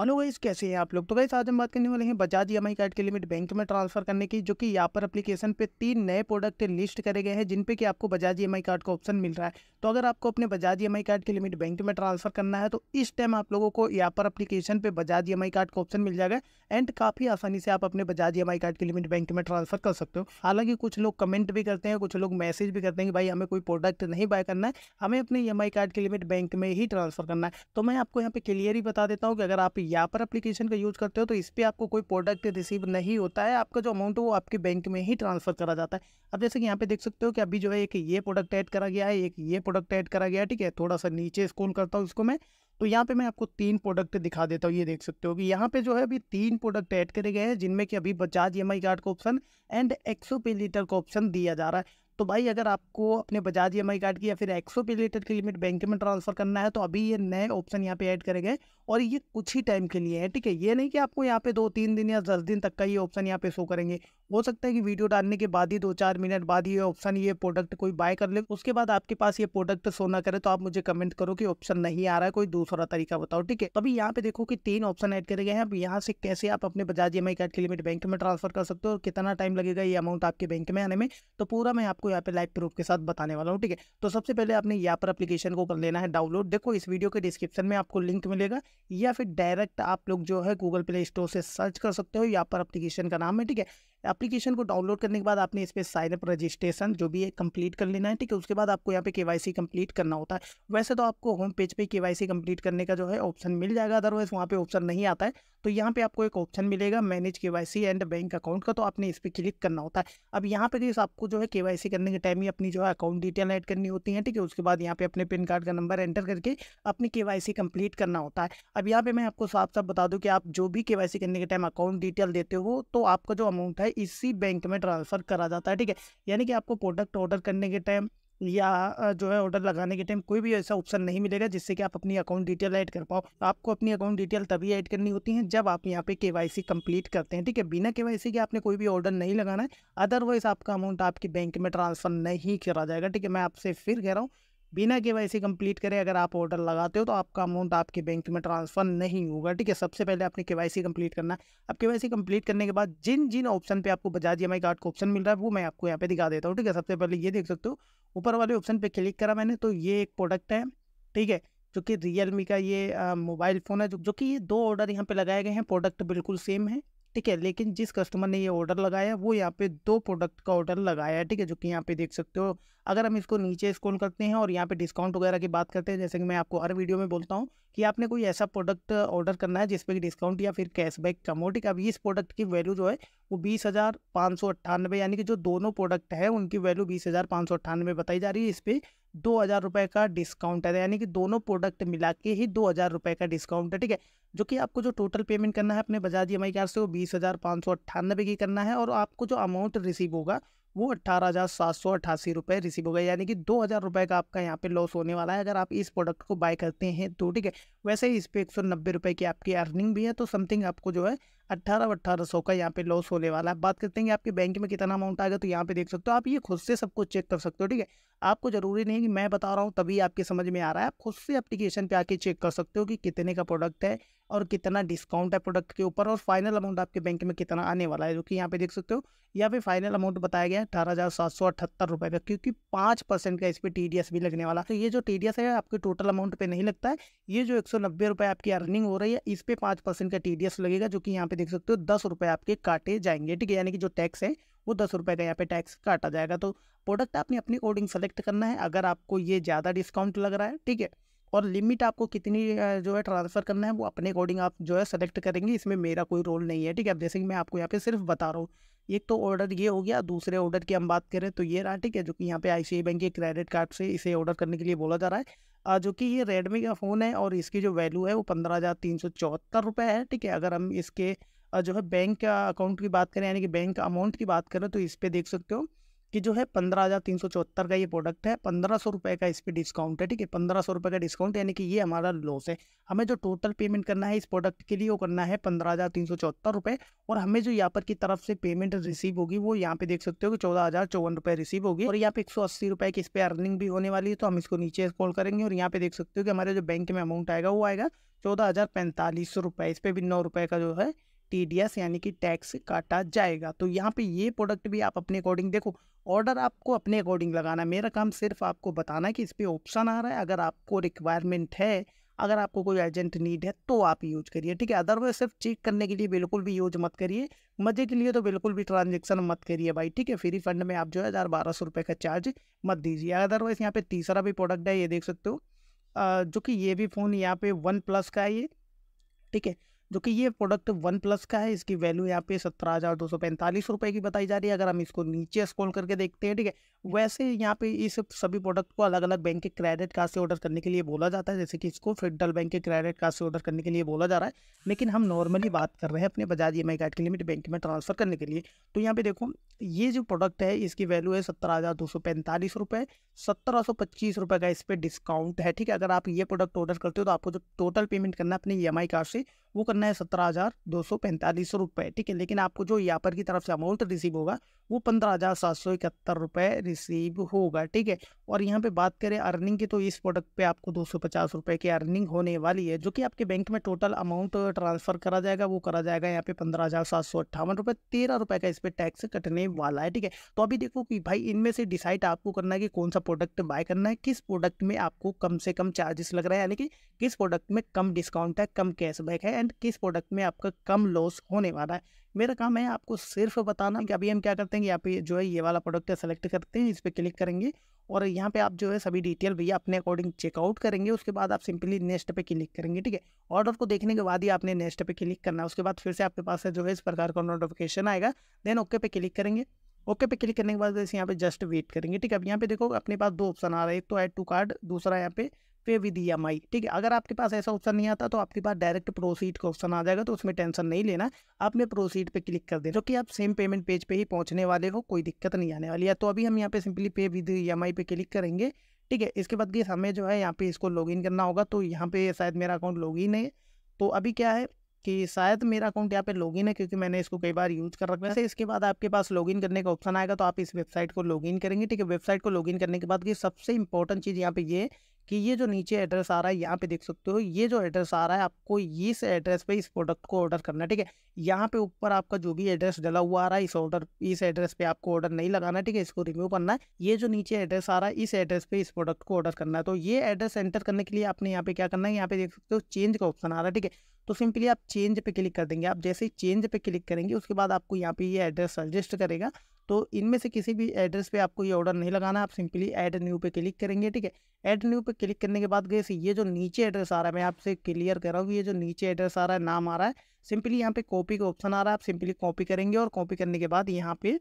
hello guys कैसे हैं आप लोग तो गाइस आज हम बात करने वाले हैं Bajaj E M I card के लिमिट बैंक में ट्रांसफर करने की जो कि यहाँ पर एप्लीकेशन पे तीन नए प्रोडक्ट लिस्ट करे गए हैं जिन पे कि आपको Bajaj E M I card का ऑप्शन मिल रहा है तो अगर आपको अपने Bajaj E M I card के लिमिट बैंक में ट्रांसफर करना है तो इस टाइम आप लोगों को यहाँ पर अपलीकेशन पर Bajaj E M I card का ऑप्शन मिल जाएगा एंड काफ़ी आसानी से आप अपने Bajaj E M I card के लिमिट बैंक में ट्रांसफर कर सकते हो हालांकि कुछ लोग कमेंट भी करते हैं कुछ लोग मैसेज भी करते हैं कि भाई हमें कोई प्रोडक्ट नहीं बाय करना है हमें अपने ई एम आई कार्ड के लिमिट बैंक में ही ट्रांसफर करना है तो मैं आपको यहाँ पे क्लियर ही बता देता हूँ कि अगर आप यहाँ पर अप्लीकेशन का यूज़ करते हो तो इस पर आपको कोई प्रोडक्ट रिसीव नहीं होता है आपका जो अमाउंट है वो आपके बैंक में ही ट्रांसफ़र करा जाता है अब जैसे कि यहाँ पे देख सकते हो कि अभी जो है एक ये प्रोडक्ट ऐड करा गया है एक ये प्रोडक्ट ऐड करा गया है ठीक है थोड़ा सा नीचे स्कूल करता हूँ इसको मैं तो यहाँ पे मैं आपको तीन प्रोडक्ट दिखा देता हूँ ये देख सकते हो कि यहाँ पे जो है अभी तीन प्रोडक्ट ऐड करे गए हैं जिनमें कि अभी Bajaj E M I card का option and Axio pay later का ऑप्शन दिया जा रहा है तो भाई अगर आपको अपने Bajaj E M I card की या फिर एक्सो पे रिलेटेड की लिमिट बैंक में ट्रांसफर करना है तो अभी ये नए ऑप्शन यहाँ पे ऐड करेंगे और ये कुछ ही टाइम के लिए है ठीक है ये नहीं कि आपको यहाँ पे दो तीन दिन या दस दिन तक का ये ऑप्शन यहाँ पे शो करेंगे हो सकता है कि वीडियो डालने के बाद ही दो चार मिनट बाद ये ऑप्शन ये प्रोडक्ट कोई बाय कर ले उसके बाद आपके पास ये प्रोडक्ट शो ना करे तो आप मुझे कमेंट करो कि ऑप्शन नहीं आ रहा है कोई दूसरा तरीका बताओ ठीक है अभी यहाँ पे देखो कि तीन ऑप्शन ऐड करे गए हैं अब यहाँ से कैसे आप अपने Bajaj E M I card की लिमिट बैंक में ट्रांसफर कर सकते हो और कितना टाइम लगेगा ये अमाउंट आपके बैंक में आने में तो पूरा मैं आपको यहाँ पे लाइव प्रूफ के साथ बताने वाला हूँ ठीक है तो सबसे पहले आपने यहाँ पर एप्लीकेशन को कर लेना है डाउनलोड देखो इस वीडियो के डिस्क्रिप्शन में आपको लिंक मिलेगा या फिर डायरेक्ट आप लोग जो है गूगल प्ले स्टोर से सर्च कर सकते हो यहाँ पर एप्लीकेशन का नाम है ठीक है एप्लीकेशन को डाउनलोड करने के बाद आपने इस पर साइनअप रजिस्ट्रेशन जो भी है कंप्लीट कर लेना है ठीक है उसके बाद आपको यहाँ पे के वाई कंप्लीट करना होता है वैसे तो आपको होम पेज पे के वाई कंप्लीट करने का जो है ऑप्शन मिल जाएगा अदरवाइज वहाँ पे ऑप्शन नहीं आता है तो यहाँ पे आपको एक ऑप्शन मिलेगा manage K Y C and bank account का तो आपने इस पर क्लिक करना होता है अब यहाँ पे जिस आपको जो है के वाई सी करने के टाइम ही अपनी जो है अकाउंट डिटेल ऐड करनी होती है ठीक है उसके बाद यहाँ पे अपने पिन कार्ड का नंबर एंटर करके अपनी के वाई सी कंप्लीट करना होता है अब यहाँ पे मैं आपको साफ साफ बता दूँ कि आप जो भी के वाई सी करने के टाइम अकाउंट डिटेल देते हो तो आपका जो अमाउंट है है इसी बैंक में ट्रांसफ़र करा जाता है ठीक है यानी कि आपको प्रोडक्ट ऑर्डर करने के टाइम या जो है ऑर्डर लगाने के टाइम कोई भी ऐसा ऑप्शन नहीं मिलेगा जिससे कि आप अपनी अकाउंट डिटेल ऐड कर पाओ आपको अपनी अकाउंट डिटेल तभी ऐड करनी होती है जब आप यहाँ पे केवाईसी कंप्लीट करते हैं ठीक है बिना केवाईसी के आपने कोई भी ऑर्डर नहीं लगाना है अदरवाइज आपका अमाउंट आपके बैंक में ट्रांसफ़र नहीं करा जाएगा ठीक है मैं आपसे फिर कह रहा हूँ बिना के वाई कंप्लीट करें अगर आप ऑर्डर लगाते हो तो आपका अमाउंट आपके बैंक में ट्रांसफ़र नहीं होगा ठीक है सबसे पहले आपने के वाई कंप्लीट करना है अब के वाई कंप्लीट करने के बाद जिन जिन ऑप्शन पे आपको बजाज ई कार्ड का ऑप्शन मिल रहा है वो मैं आपको यहाँ पे दिखा देता हूँ ठीक है सबसे पहले ये देख सकते हो ऊपर वाले ऑप्शन पर क्लिक करा मैंने तो ये एक प्रोडक्ट है ठीक है जो कि रियलमी का ये मोबाइल फ़ोन है जो, जो कि ये दो ऑर्डर यहाँ पर लगाए गए हैं प्रोडक्ट बिल्कुल सेम है ठीक है लेकिन जिस कस्टमर ने ये ऑर्डर लगाया वो यहाँ पे दो प्रोडक्ट का ऑर्डर लगाया है ठीक है जो कि यहाँ पे देख सकते हो अगर हम इसको नीचे स्क्रॉल करते हैं और यहाँ पे डिस्काउंट वगैरह की बात करते हैं जैसे कि मैं आपको हर वीडियो में बोलता हूँ कि आपने कोई ऐसा प्रोडक्ट ऑर्डर करना है जिसपे कि डिस्काउंट या फिर कैशबैक कम हो ठीक है अब इस प्रोडक्ट की वैल्यू जो है वो बीस हज़ार पाँच सौ यानी कि जो दोनों प्रोडक्ट है उनकी वैल्यू बीस हज़ार पाँच सौ बताई जा रही है इस पर दो हज़ार रुपये का डिस्काउंट है यानी कि दोनों प्रोडक्ट मिला के ही दो हज़ार रुपये का डिस्काउंट है ठीक है जो कि आपको जो टोटल पेमेंट करना है अपने Bajaj E M I card से वो बीस हज़ार पाँच सौ अट्ठानबे की करना है और आपको जो अमाउंट रिसीव होगा वो अट्ठारह हज़ार सात सौ अट्ठासी रुपये रिसीव हो गया यानी कि दो हज़ार रुपये का आपका यहाँ पे लॉस होने वाला है अगर आप इस प्रोडक्ट को बाय करते हैं तो ठीक है वैसे ही इस पर एक सौ नब्बे रुपये की आपकी अर्निंग भी है तो समथिंग आपको जो है अट्ठारह अट्ठारह सौ का यहाँ पे लॉस होने वाला है बात करते हैं कि आपके बैंक में कितना अमाउंट आएगा तो यहाँ पे देख सकते हो आप ये खुद से सब कुछ चेक कर सकते हो ठीक है आपको ज़रूरी नहीं कि मैं बता रहा हूँ तभी आपके समझ में आ रहा है आप खुद से एप्लीकेशन पे आके चेक कर सकते हो कि कितने का प्रोडक्ट है और कितना डिस्काउंट है प्रोडक्ट के ऊपर और फाइनल अमाउंट आपके बैंक में कितना आने वाला है जो कि यहाँ पे देख सकते हो यहाँ पे फाइनल अमाउंट बताया गया है अठारह हज़ार सात सौ अठहत्तर रुपये का क्योंकि पाँच परसेंट का इस पर टी डी एस भी लगने वाला तो ये जो टी डी एस है आपके टोटल अमाउंट पर नहीं लगता है ये जो एक सौ नब्बे रुपये आपकी अर्निंग हो रही है इस पर पाँच परसेंट का टी डी एस लगेगा जो कि यहाँ पे देख सकते हो दस रुपये आपके काटे जाएंगे ठीक है यानी कि जो टैक्स है वो दस रुपये का यहाँ पे टैक्स काटा जाएगा तो प्रोडक्ट आपने अपनी कोडिंग सेलेक्ट करना है अगर आपको ये ज़्यादा डिस्काउंट लग रहा है ठीक है और लिमिट आपको कितनी जो है ट्रांसफ़र करना है वो अपने अकॉर्डिंग आप जो है सेलेक्ट करेंगे इसमें मेरा कोई रोल नहीं है ठीक है अब जैसे कि मैं आपको यहाँ पे सिर्फ बता रहा हूँ एक तो ऑर्डर ये हो गया दूसरे ऑर्डर की हम बात करें तो ये रहा ठीक है जो कि यहाँ पे आई बैंक के क्रेडिट कार्ड से इसे ऑर्डर करने के लिए बोला जा रहा है जो कि ये रेडमी का फ़ोन है और इसकी जो वैल्यू है वो पंद्रह हज़ार तीन सौ चौहत्तर रुपये है ठीक है अगर हम इसके जो है बैंक अकाउंट की बात करें यानी कि बैंक अमाउंट की बात करें तो इस पर देख सकते हो कि जो है पंद्रह हज़ार तीन सौ चौहत्तर का ये प्रोडक्ट है पंद्रह सौ रुपये का इस पर डिस्काउंट है ठीक है पंद्रह सौ रुपये का डिस्काउंट यानी कि ये हमारा लॉस है हमें जो टोटल पेमेंट करना है इस प्रोडक्ट के लिए वो करना है पंद्रह हज़ार तीन सौ चौहत्तर रुपये और हमें जो यहाँ पर की तरफ से पेमेंट रिसीव होगी वो यहाँ पे देख सकते हो कि चौदह हज़ार चौवन रुपये रिसीव होगी और यहाँ पे एक सौ अस्सी रुपये की इस पर अर्निंग भी होने वाली है तो हम इसको नीचे स्कॉल करेंगे और यहाँ पे देख सकते हो कि हमारे जो बैंक में अमाउंट आएगा वो आएगा चौदह हज़ार पैंतालीस सौ रुपये इस पर भी नौ रुपये का जो है टी यानी कि टैक्स काटा जाएगा तो यहाँ पे ये प्रोडक्ट भी आप अपने अकॉर्डिंग देखो ऑर्डर आपको अपने अकॉर्डिंग लगाना है मेरा काम सिर्फ आपको बताना है कि इस पर ऑप्शन आ रहा है अगर आपको रिक्वायरमेंट है अगर आपको कोई अर्जेंट नीड है तो आप यूज करिए ठीक है अदरवाइज सिर्फ चेक करने के लिए बिल्कुल भी यूज मत करिए मजे के लिए तो बिल्कुल भी ट्रांजेक्शन मत करिए भाई ठीक है फ्री फंड में आप जो है हज़ार बारह सौ रुपये का चार्ज मत दीजिए अदरवाइज यहाँ पे तीसरा भी प्रोडक्ट है ये देख सकते हो जो कि ये भी फ़ोन यहाँ पे वन प्लस का है ये ठीक है जो कि ये प्रोडक्ट वन प्लस का है इसकी वैल्यू यहाँ पे सत्रह हज़ार दो सौ पैंतालीस रुपये की बताई जा रही है अगर हम इसको नीचे स्क्रॉल करके देखते हैं ठीक है वैसे यहाँ पे इस सभी प्रोडक्ट को अलग अलग बैंक के क्रेडिट कार्ड से ऑर्डर करने के लिए बोला जाता है जैसे कि इसको फेडरल बैंक के क्रेडिट कार्ड से ऑर्डर करने के लिए बोला जा रहा है लेकिन हम नॉर्मली बात कर रहे हैं अपने Bajaj E M I card के लिमिट बैंक में ट्रांसफ़र करने के लिए तो यहाँ पे देखो ये जो प्रोडक्ट है इसकी वैल्यू है सत्रह हज़ार दो सौ पैंतालीस रुपये सत्रह सौ पच्चीस रुपये का इस पर डिस्काउंट है ठीक है अगर आप ये प्रोडक्ट ऑर्डर करते हो तो आपको जो टोटल पेमेंट करना है अपने ई एम आई कार्ड से वो करना है सत्रह हज़ार दो सौ पैंतालीस रुपये ठीक है लेकिन आपको जो यहाँ पर की तरफ से अमाउंट रिसीव होगा वो पंद्रह हज़ार सात सौ इकहत्तर रुपये रिसीव होगा ठीक है और यहाँ पे बात करें अर्निंग की तो इस प्रोडक्ट पे आपको दो सौ पचास रुपये की अर्निंग होने वाली है जो कि आपके बैंक में टोटल अमाउंट ट्रांसफ़र करा जाएगा वो करा जाएगा यहाँ पे पंद्रह हज़ार सात सौ अट्ठावन रुपये तेरह रुपये का इस पर टैक्स कटने वाला है ठीक है तो अभी देखो कि भाई इनमें से डिसाइड आपको करना है कि कौन सा प्रोडक्ट बाय करना है किस प्रोडक्ट में आपको कम से कम चार्जेस लग रहा है यानी कि किस प्रोडक्ट में कम डिस्काउंट है कम कैशबैक है एंड किस प्रोडक्ट में आपका कम लॉस होने वाला है मेरा काम है आपको सिर्फ बताना कि अभी हम क्या करते हैं यहाँ पे जो है ये वाला प्रोडक्ट सेलेक्ट करते हैं इस पर क्लिक करेंगे और यहाँ पे आप जो है सभी डिटेल भैया अपने अकॉर्डिंग चेकआउट करेंगे उसके बाद आप सिंपली नेक्स्ट पे क्लिक करेंगे ठीक है ऑर्डर को देखने के बाद ही आपने नेक्स्ट पे क्लिक करना है उसके बाद फिर से आपके पास है जो है इस प्रकार का नोटिफिकेशन आएगा देन ओके पे क्लिक करेंगे ओके पे क्लिक करने के बाद जैसे यहाँ पे जस्ट वेट करेंगे ठीक है अब यहाँ पे देखो अपने पास दो ऑप्शन आ रहा है एक तो ऐड टू कार्ड दूसरा यहाँ पे पे विद ई एम आई ठीक है अगर आपके पास ऐसा ऑप्शन नहीं आता तो आपके पास डायरेक्ट प्रोसीड का ऑप्शन आ जाएगा तो उसमें टेंशन नहीं लेना आपने प्रोसीड पे क्लिक कर देना जो कि आप सेम पेमेंट पेज पे ही पहुंचने वाले हो कोई दिक्कत नहीं आने वाली है तो अभी हम यहाँ पे simply e pay with E M I पे क्लिक करेंगे ठीक है इसके बाद ये हमें जो है यहाँ पे इसको इन करना होगा तो यहाँ पे शायद मेरा अकाउंट लॉगिन है तो अभी क्या है कि शायद मेरा अकाउंट यहाँ पे लॉगिन है क्योंकि मैंने इसको कई बार यूज़ कर रखा है वैसे इसके बाद आपके पास लॉगिन करने का ऑप्शन आएगा तो आप इस वेबसाइट को लॉगिन करेंगे ठीक है वेबसाइट को लॉगिन करने के बाद ये सबसे इंपॉर्टेंट चीज़ यहाँ पे ये कि ये जो नीचे एड्रेस आ रहा है यहाँ पे देख सकते हो ये जो एड्रेस आ रहा है आपको इस एड्रेस पे इस प्रोडक्ट को ऑर्डर करना है ठीक है यहाँ पे ऊपर आपका जो भी एड्रेस डला हुआ आ रहा है इस ऑर्डर इस एड्रेस पे आपको ऑर्डर नहीं लगाना ठीक है इसको रिमूव करना है ये जो नीचे एड्रेस आ रहा है इस एड्रेस पे इस प्रोडक्ट को ऑर्डर करना है तो ये एड्रेस एंटर करने के लिए आपने यहाँ पे क्या करना है यहाँ पे देख सकते हो चेंज का ऑप्शन आ रहा है ठीक है तो सिंपली आप चेंज पे क्लिक कर देंगे आप जैसे ही चेंज पे क्लिक करेंगे उसके बाद आपको यहाँ पे ये एड्रेस सजेस्ट करेगा तो इनमें से किसी भी एड्रेस पे आपको ये ऑर्डर नहीं लगाना आप सिंपली ऐड न्यू पे क्लिक करेंगे ठीक है ऐड न्यू पे क्लिक करने के बाद गए ये जो नीचे एड्रेस आ रहा है मैं आपसे क्लियर कर रहा हूँ ये जो नीचे एड्रेस आ रहा है नाम आ रहा है सिंपली यहाँ पे कॉपी का ऑप्शन आ रहा है आप सिंपली कॉपी करेंगे और कॉपी करने के बाद यहाँ पे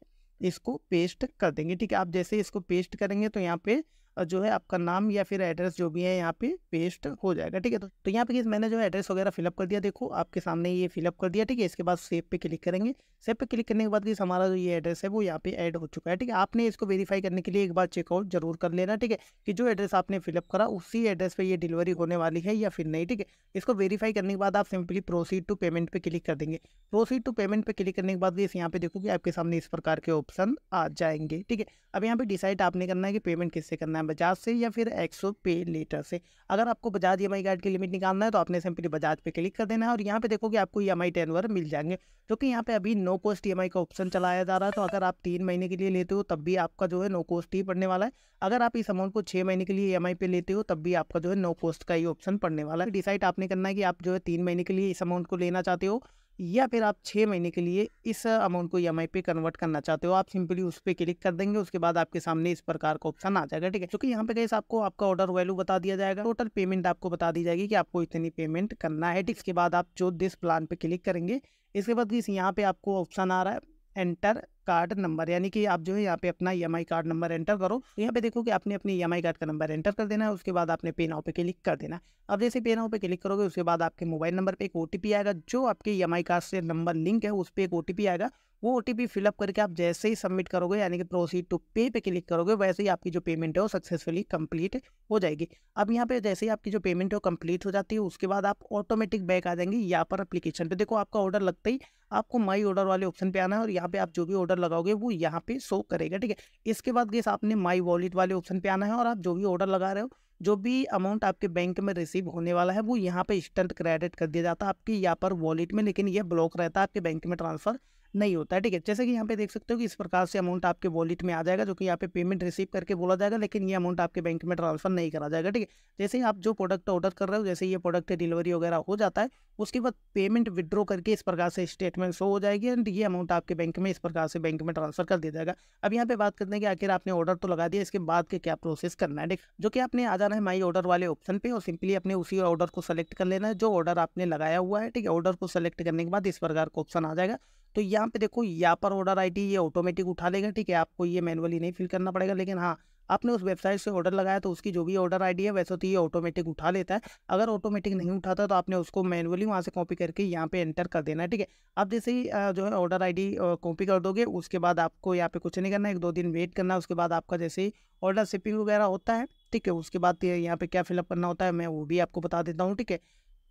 इसको पेस्ट कर देंगे ठीक है आप जैसे इसको पेस्ट करेंगे तो यहाँ पे जो है आपका नाम या फिर एड्रेस जो भी है यहाँ पे पेस्ट हो जाएगा ठीक है तो, तो यहाँ पे मैंने जो है एड्रेस वगैरह फिलअप कर दिया देखो आपके सामने ये फिलअप कर दिया ठीक है इसके बाद सेव पे क्लिक करेंगे सेव पे क्लिक करने के बाद किस हमारा जो ये एड्रेस है वो यहाँ पे ऐड हो चुका है ठीक है आपने इसको वेरीफाई करने के लिए एक बार चेकआउट जरूर कर लेना ठीक है कि जो एड्रेस आपने फिलअप करा उसी एड्रेस पर ये डिलीवरी होने वाली है या फिर नहीं ठीक है इसको वेरीफाई करने के बाद आप सिंपली प्रोसीड टू पेमेंट पर क्लिक कर देंगे प्रोसीड टू पेमेंट पर क्लिक करने के बाद इस यहाँ पे कि आपके सामने इस प्रकार के ऑप्शन आ जाएंगे ठीक है अब यहाँ पे डिसाइड आपने करना है कि पेमेंट किससे करना है बजाज से या फिर एक्सो पे लेटर से अगर आपको बजाज ई एम गाइड की लिमिट निकालना है तो आपने सिंपली बजाज पे क्लिक कर देना है और यहाँ पे देखो कि आपको ई एम आई मिल जाएंगे क्योंकि तो यहाँ पे अभी नो कॉस्ट ई का ऑप्शन चलाया जा रहा है तो अगर आप तीन महीने के लिए लेते हो तब भी आपका जो है नो कॉस्ट ही पड़ने वाला है अगर आप इस अमाउंट को छः महीने के लिए ई e पे लेते हो तब भी आपका जो है नो कॉस्ट का ही ऑप्शन पड़ने वाला है डिसाइड तो आपने करना है कि आप जो है तीन महीने के लिए इस अमाउंट को लेना चाहते हो या फिर आप छः महीने के लिए इस अमाउंट को ई e पे कन्वर्ट करना चाहते हो आप सिंपली उस पर क्लिक कर देंगे उसके बाद आपके सामने इस प्रकार का ऑप्शन आ जाएगा ठीक है क्योंकि यहाँ पे गैस आपको आपका ऑर्डर वैल्यू बता दिया जाएगा टोटल पेमेंट आपको बता दी जाएगी कि आपको इतनी पेमेंट करना है ठीक इसके बाद आप जो दिस प्लान पर क्लिक करेंगे इसके बाद इस यहाँ पे आपको ऑप्शन आ रहा है एंटर कार्ड नंबर यानी कि आप जो है यहाँ पे अपना E e card number enter करो यहाँ पे देखो कि आपने अपनी ई e कार्ड का नंबर एंटर कर देना है उसके बाद आपने पे नाव पे क्लिक कर देना अब जैसे पे नाव पे क्लिक करोगे उसके बाद आपके मोबाइल नंबर पे एक ओ आएगा जो आपके ई e कार्ड से नंबर लिंक है उस पर एक ओ आएगा वो ओ टी फिलअप करके आप जैसे ही सबमिट करोगे यानी कि प्रोसीड टू पे पे क्लिक करोगे वैसे ही आपकी जो पेमेंट है वो सक्सेसफुली कंप्लीट हो जाएगी अब यहाँ पे जैसे ही आपकी जो पेमेंट है वो कंप्लीट हो जाती है उसके बाद आप ऑटोमेटिक बैक आ जाएंगे यहाँ पर अप्लीकेशन पे देखो आपका ऑर्डर लगता ही आपको माई ऑर्डर वाले ऑप्शन पे आना है और यहाँ पे आप जो भी ऑर्डर लगाओगे वो यहाँ पे शो करेगा ठीक है इसके बाद गैस आपने माई वॉलेट वाले ऑप्शन पे आना है और आप जो भी ऑर्डर लगा रहे हो जो भी अमाउंट आपके बैंक में रिसीव होने वाला है वो यहाँ पे इंस्टेंट क्रेडिट कर दिया जाता है आपके यहाँ पर वॉलेट में लेकिन ये ब्लॉक रहता है आपके बैंक में ट्रांसफ़र नहीं होता है ठीक है जैसे कि यहाँ पे देख सकते हो कि इस प्रकार से अमाउंट आपके वॉलेट में आ जाएगा जो कि यहाँ पे पेमेंट रिसीव करके बोला जाएगा लेकिन ये अमाउंट आपके बैंक में ट्रांसफर नहीं करा जाएगा ठीक है जैसे ही आप जो प्रोडक्ट ऑर्डर कर रहे हो जैसे ये प्रोडक्ट डिलीवरी वगैरह हो जाता है उसके बाद पेमेंट विड्रॉ करके इस प्रकार से स्टेटमेंट शो हो जाएगी एंड ये अमाउंट आपके बैंक में इस प्रकार से बैंक में ट्रांसफर कर दिया जाएगा अब यहाँ पे बात करते हैं कि आखिर आपने ऑर्डर तो लगा दिया इसके बाद के क्या प्रोसेस करना है ठीक जो कि आपने आ जाना है माई ऑर्डर वाले ऑप्शन पर और सिंपली अपने उसी ऑर्डर को सेलेक्ट कर लेना है जो ऑर्डर आपने लगाया हुआ है ठीक है ऑर्डर को सेलेक्ट करने के बाद इस प्रकार का ऑप्शन आ जाएगा तो यहाँ पे देखो यहाँ पर ऑर्डर आईडी ये ऑटोमेटिक उठा लेगा ठीक है आपको ये मैनुअली नहीं फिल करना पड़ेगा लेकिन हाँ आपने उस वेबसाइट से ऑर्डर लगाया तो उसकी जो भी ऑर्डर आईडी है वैसे तो ये ऑटोमेटिक उठा लेता है अगर ऑटोमेटिक नहीं उठाता तो आपने उसको मैनुअली वहाँ से कॉपी करके यहाँ पे एंटर कर देना है ठीक है आप जैसे ही जो है ऑर्डर आईडी कॉपी कर दोगे उसके बाद आपको यहाँ पे कुछ नहीं करना एक दो दिन वेट करना उसके बाद आपका जैसे ही ऑर्डर शिपिंग वगैरह होता है ठीक है उसके बाद यहाँ पे क्या फिलअप करना होता है मैं वो भी आपको बता देता हूँ ठीक है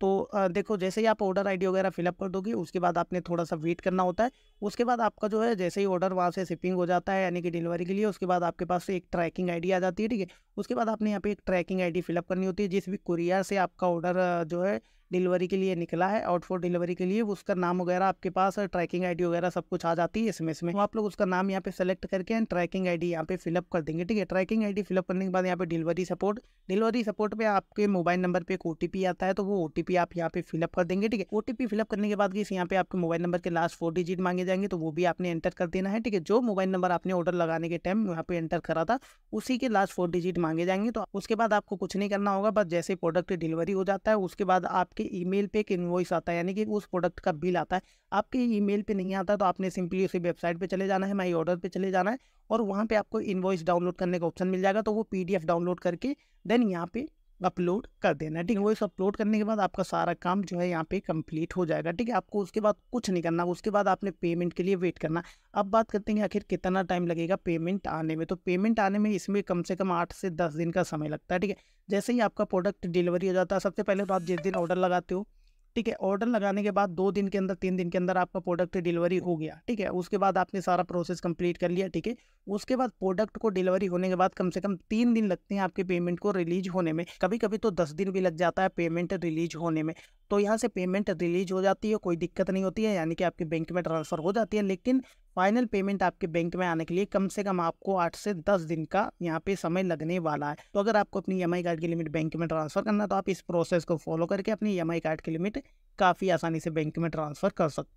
तो देखो जैसे ही आप ऑर्डर आईडी वगैरह फिलअप कर दोगे उसके बाद आपने थोड़ा सा वेट करना होता है उसके बाद आपका जो है जैसे ही ऑर्डर वहाँ से शिपिंग हो जाता है यानी कि डिलीवरी के लिए उसके बाद आपके पास एक ट्रैकिंग आईडी आ जाती है ठीक है उसके बाद आपने यहाँ पे एक ट्रैकिंग आईडी फिलअप करनी होती है जिस भी कुरियर से आपका ऑर्डर जो है डिलीवरी के लिए निकला है आउट फॉर डिलीवरी के लिए उसका नाम वगैरह आपके पास ट्रैकिंग आईडी वगैरह सब कुछ आ जाती है इसमें इसमें तो आप लोग उसका नाम यहाँ पे सेलेक्ट करके एंड ट्रैकिंग आईडी यहाँ पे फिलअप कर देंगे ठीक है ट्रैकिंग आईडी फिलअप करने के बाद यहाँ पे डिलीवरी सपोर्ट डिलीवरी सपोर्ट पे आपके मोबाइल नंबर पे एक ओटीपी आता है तो वो ओटीपी आप यहाँ पे फिलअप कर देंगे ठीक है ओटीपी फिलअप करने के बाद इस यहाँ पे आपके मोबाइल नंबर के लास्ट फोर डिजिट मांगे जाएंगे तो वो भी आपने एंटर कर देना है ठीक है जो मोबाइल नंबर आपने ऑर्डर लगाने के टाइम यहाँ पे एंटर करा था उसी के लास्ट फोर डिजिट मांगे जाएंगे तो उसके बाद आपको कुछ नहीं करना होगा बस जैसे प्रोडक्ट डिलीवरी हो जाता है उसके बाद आपके ईमेल पे एक इन्वॉइस आता है यानी कि उस प्रोडक्ट का बिल आता है आपके ईमेल पे नहीं आता तो आपने सिंपली उसी वेबसाइट पे चले जाना है माई ऑर्डर पे चले जाना है और वहाँ पे आपको इन्वॉइस डाउनलोड करने का ऑप्शन मिल जाएगा तो वो पीडीएफ डाउनलोड करके देन यहाँ पे अपलोड कर देना है ठीक है वॉइस अपलोड करने के बाद आपका सारा काम जो है यहाँ पे कंप्लीट हो जाएगा ठीक है आपको उसके बाद कुछ नहीं करना उसके बाद आपने पेमेंट के लिए वेट करना अब बात करते हैं आखिर कितना टाइम लगेगा पेमेंट आने में तो पेमेंट आने में इसमें कम से कम आठ से दस दिन का समय लगता है ठीक है जैसे ही आपका प्रोडक्ट डिलीवरी हो जाता है सबसे पहले तो आप जिस दिन ऑर्डर लगाते हो ठीक है ऑर्डर लगाने के बाद दो दिन के अंदर तीन दिन के अंदर आपका प्रोडक्ट डिलीवरी हो गया ठीक है उसके बाद आपने सारा प्रोसेस कंप्लीट कर लिया ठीक है उसके बाद प्रोडक्ट को डिलीवरी होने के बाद कम से कम तीन दिन लगते हैं आपके पेमेंट को रिलीज होने में कभी कभी तो दस दिन भी लग जाता है पेमेंट रिलीज होने में तो यहाँ से पेमेंट रिलीज हो जाती है कोई दिक्कत नहीं होती है यानी कि आपके बैंक में ट्रांसफ़र हो जाती है लेकिन फाइनल पेमेंट आपके बैंक में आने के लिए कम से कम आपको आठ से दस दिन का यहाँ पे समय लगने वाला है तो अगर आपको अपनी ई e कार्ड की लिमिट बैंक में ट्रांसफर करना तो आप इस प्रोसेस को फॉलो करके अपनी ई e कार्ड की लिमिट काफ़ी आसानी से बैंक में ट्रांसफर कर सकते हैं